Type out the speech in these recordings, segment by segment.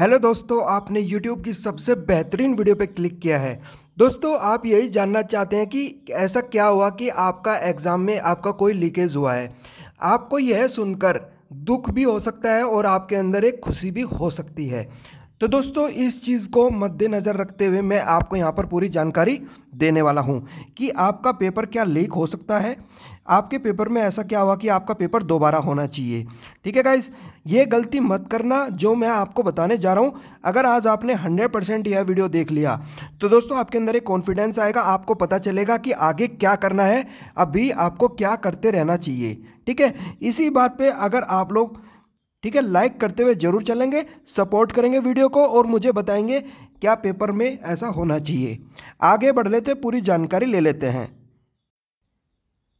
hello दोस्तों आपने YouTube की सबसे बेहतरीन वीडियो पर क्लिक किया है दोस्तों आप यही जानना चाहते हैं कि ऐसा क्या हुआ कि आपका एग्ज़ाम में आपका कोई लीकेज हुआ है आपको यह सुनकर दुख भी हो सकता है और आपके अंदर एक खुशी भी हो सकती है तो दोस्तों इस चीज़ को मद्देनज़र रखते हुए मैं आपको यहाँ पर पूरी जानकारी देने वाला हूँ कि आपका पेपर क्या लीक हो सकता है आपके पेपर में ऐसा क्या हुआ कि आपका पेपर दोबारा होना चाहिए ठीक है गाइज ये गलती मत करना जो मैं आपको बताने जा रहा हूँ अगर आज आपने 100 परसेंट यह वीडियो देख लिया तो दोस्तों आपके अंदर एक कॉन्फिडेंस आएगा आपको पता चलेगा कि आगे क्या करना है अभी आपको क्या करते रहना चाहिए ठीक है इसी बात पर अगर आप लोग ठीक है लाइक करते हुए जरूर चलेंगे सपोर्ट करेंगे वीडियो को और मुझे बताएंगे क्या पेपर में ऐसा होना चाहिए आगे बढ़ लेते पूरी जानकारी ले लेते हैं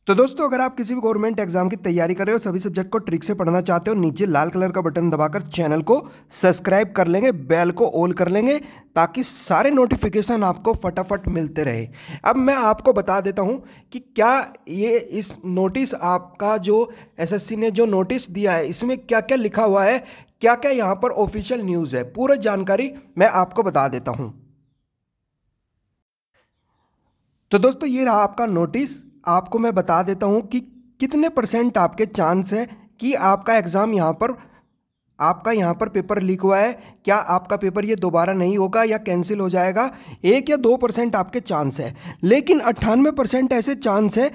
तो दोस्तों अगर आप किसी भी गवर्नमेंट एग्जाम की तैयारी कर रहे हो सभी सब्जेक्ट को ट्रिक से पढ़ना चाहते हो नीचे लाल कलर का बटन दबाकर चैनल को सब्सक्राइब कर लेंगे बेल को ऑल कर लेंगे ताकि सारे नोटिफिकेशन आपको फटाफट मिलते रहे अब मैं आपको बता देता हूं कि क्या ये इस नोटिस आपका जो एसएससी ने जो नोटिस दिया है इसमें क्या क्या लिखा हुआ है क्या क्या यहाँ पर ऑफिशियल न्यूज़ है पूरा जानकारी मैं आपको बता देता हूँ तो दोस्तों ये रहा आपका नोटिस आपको मैं बता देता हूँ कि कितने परसेंट आपके चांस है कि आपका एग्ज़ाम यहाँ पर आपका यहाँ पर पेपर लीक हुआ है क्या आपका पेपर ये दोबारा नहीं होगा या कैंसिल हो जाएगा एक या दो परसेंट आपके चांस है लेकिन अट्ठानवे परसेंट ऐसे चांस है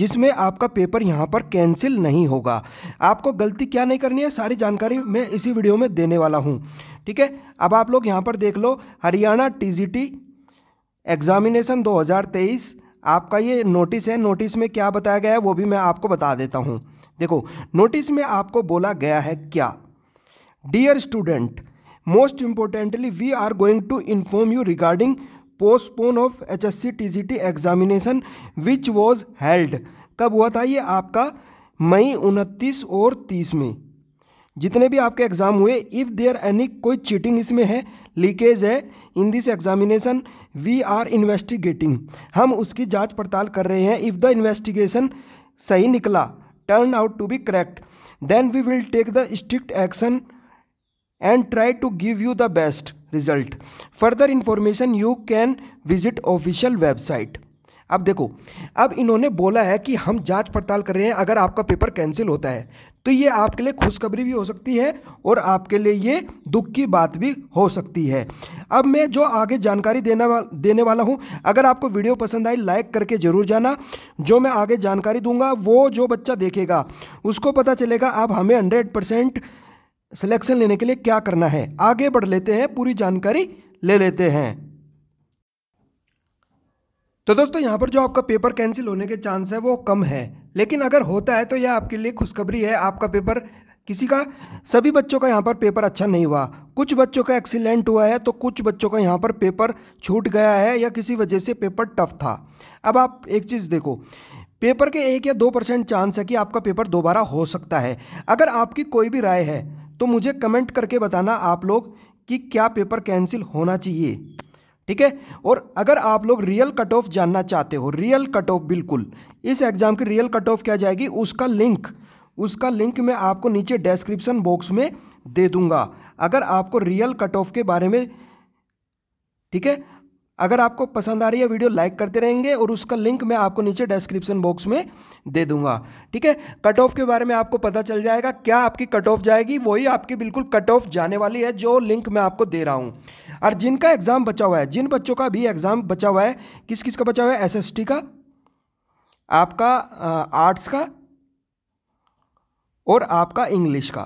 जिसमें आपका पेपर यहाँ पर कैंसिल नहीं होगा आपको गलती क्या नहीं करनी है सारी जानकारी मैं इसी वीडियो में देने वाला हूँ ठीक है अब आप लोग यहाँ पर देख लो हरियाणा टी एग्ज़ामिनेशन दो आपका ये नोटिस है नोटिस में क्या बताया गया है वो भी मैं आपको बता देता हूँ देखो नोटिस में आपको बोला गया है क्या dear student most importantly we are going to inform you regarding postpone of H S C T G T examination which was held कब हुआ था ये आपका मई उनतीस और तीस में जितने भी आपके एग्ज़ाम हुए इफ़ देयर एनी कोई चीटिंग इसमें है लीकेज है in this examination we are investigating हम उसकी जांच पड़ताल कर रहे हैं इफ़ द इन्वेस्टिगेशन सही निकला turn out to be correct then we will take the strict action and try to give you the best result further information you can visit official website अब देखो अब इन्होंने बोला है कि हम जांच पड़ताल कर रहे हैं अगर आपका पेपर कैंसिल होता है तो ये आपके लिए खुशखबरी भी हो सकती है और आपके लिए ये दुख की बात भी हो सकती है अब मैं जो आगे जानकारी देना वा, देने वाला हूँ अगर आपको वीडियो पसंद आई लाइक करके ज़रूर जाना जो मैं आगे जानकारी दूंगा वो जो बच्चा देखेगा उसको पता चलेगा अब हमें हंड्रेड परसेंट सिलेक्शन लेने के लिए क्या करना है आगे बढ़ लेते हैं पूरी जानकारी ले लेते हैं तो दोस्तों यहाँ पर जो आपका पेपर कैंसिल होने के चांस है वो कम है लेकिन अगर होता है तो यह आपके लिए खुशखबरी है आपका पेपर किसी का सभी बच्चों का यहाँ पर पेपर अच्छा नहीं हुआ कुछ बच्चों का एक्सीलेंट हुआ है तो कुछ बच्चों का यहाँ पर पेपर छूट गया है या किसी वजह से पेपर टफ था अब आप एक चीज़ देखो पेपर के एक या दो परसेंट चांस है कि आपका पेपर दोबारा हो सकता है अगर आपकी कोई भी राय है तो मुझे कमेंट करके बताना आप लोग कि क्या पेपर कैंसिल होना चाहिए ठीक है और अगर आप लोग रियल कट ऑफ जानना चाहते हो रियल कट ऑफ बिल्कुल इस एग्ज़ाम की रियल कट ऑफ क्या जाएगी उसका लिंक उसका लिंक मैं आपको नीचे डिस्क्रिप्शन बॉक्स में दे दूंगा अगर आपको रियल कट ऑफ के बारे में ठीक है अगर आपको पसंद आ रही है वीडियो लाइक करते रहेंगे और उसका लिंक मैं आपको नीचे डिस्क्रिप्शन बॉक्स में दे दूंगा ठीक है कट ऑफ के बारे में आपको पता चल जाएगा क्या आपकी कट ऑफ जाएगी वही आपकी बिल्कुल कट ऑफ जाने वाली है जो लिंक मैं आपको दे रहा हूँ और जिनका एग्ज़ाम बचा हुआ है जिन बच्चों का भी एग्ज़ाम बचा हुआ है किस किस का बचा हुआ है एस का आपका आर्ट्स का और आपका इंग्लिश का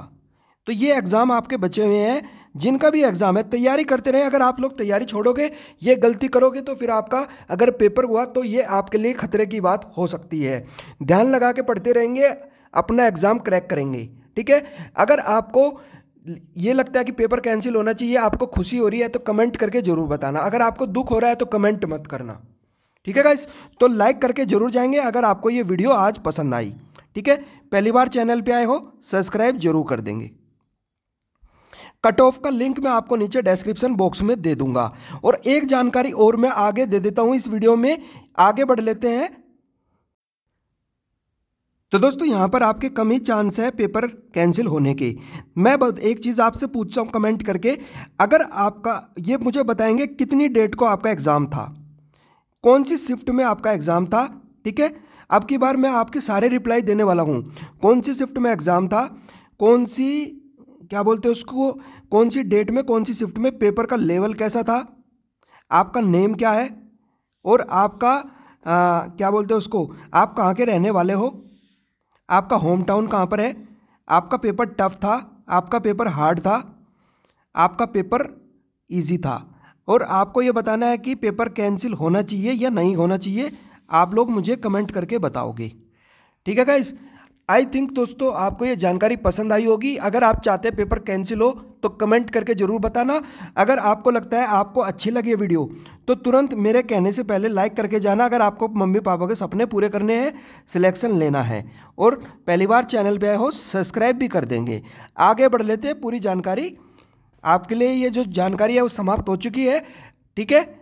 तो ये एग्ज़ाम आपके बचे हुए हैं जिनका भी एग्ज़ाम है तैयारी करते रहे अगर आप लोग तैयारी छोड़ोगे ये गलती करोगे तो फिर आपका अगर पेपर हुआ तो ये आपके लिए खतरे की बात हो सकती है ध्यान लगा के पढ़ते रहेंगे अपना एग्ज़ाम क्रैक करेंगे ठीक है अगर आपको ये लगता है कि पेपर कैंसिल होना चाहिए आपको खुशी हो रही है तो कमेंट करके ज़रूर बताना अगर आपको दुख हो रहा है तो कमेंट मत करना ठीक है गाइस तो लाइक करके ज़रूर जाएंगे अगर आपको ये वीडियो आज पसंद आई ठीक है पहली बार चैनल पे आए हो सब्सक्राइब जरूर कर देंगे कट ऑफ का लिंक मैं आपको नीचे डिस्क्रिप्शन बॉक्स में दे दूंगा और एक जानकारी और मैं आगे दे देता हूँ इस वीडियो में आगे बढ़ लेते हैं तो दोस्तों यहाँ पर आपके कम ही चांस है पेपर कैंसिल होने के मैं एक चीज़ आपसे पूछता हूँ कमेंट करके अगर आपका ये मुझे बताएंगे कितनी डेट को आपका एग्ज़ाम था कौन सी शिफ्ट में आपका एग्ज़ाम था ठीक है अब की बार मैं आपके सारे रिप्लाई देने वाला हूँ कौन सी शिफ्ट में एग्ज़ाम था कौन सी क्या बोलते हैं उसको कौन सी डेट में कौन सी शिफ्ट में पेपर का लेवल कैसा था आपका नेम क्या है और आपका आ, क्या बोलते हैं उसको आप कहाँ के रहने वाले हो आपका होम टाउन कहाँ पर है आपका पेपर टफ था आपका पेपर हार्ड था आपका पेपर इजी था और आपको ये बताना है कि पेपर कैंसिल होना चाहिए या नहीं होना चाहिए आप लोग मुझे कमेंट करके बताओगे ठीक है गाइस आई थिंक दोस्तों आपको ये जानकारी पसंद आई होगी अगर आप चाहते हैं पेपर कैंसिल हो तो कमेंट करके ज़रूर बताना अगर आपको लगता है आपको अच्छी लगी वीडियो तो तुरंत मेरे कहने से पहले लाइक करके जाना अगर आपको मम्मी पापा के सपने पूरे करने हैं सिलेक्शन लेना है और पहली बार चैनल पे आए हो सब्सक्राइब भी कर देंगे आगे बढ़ लेते हैं पूरी जानकारी आपके लिए ये जो जानकारी है वो समाप्त हो चुकी है ठीक है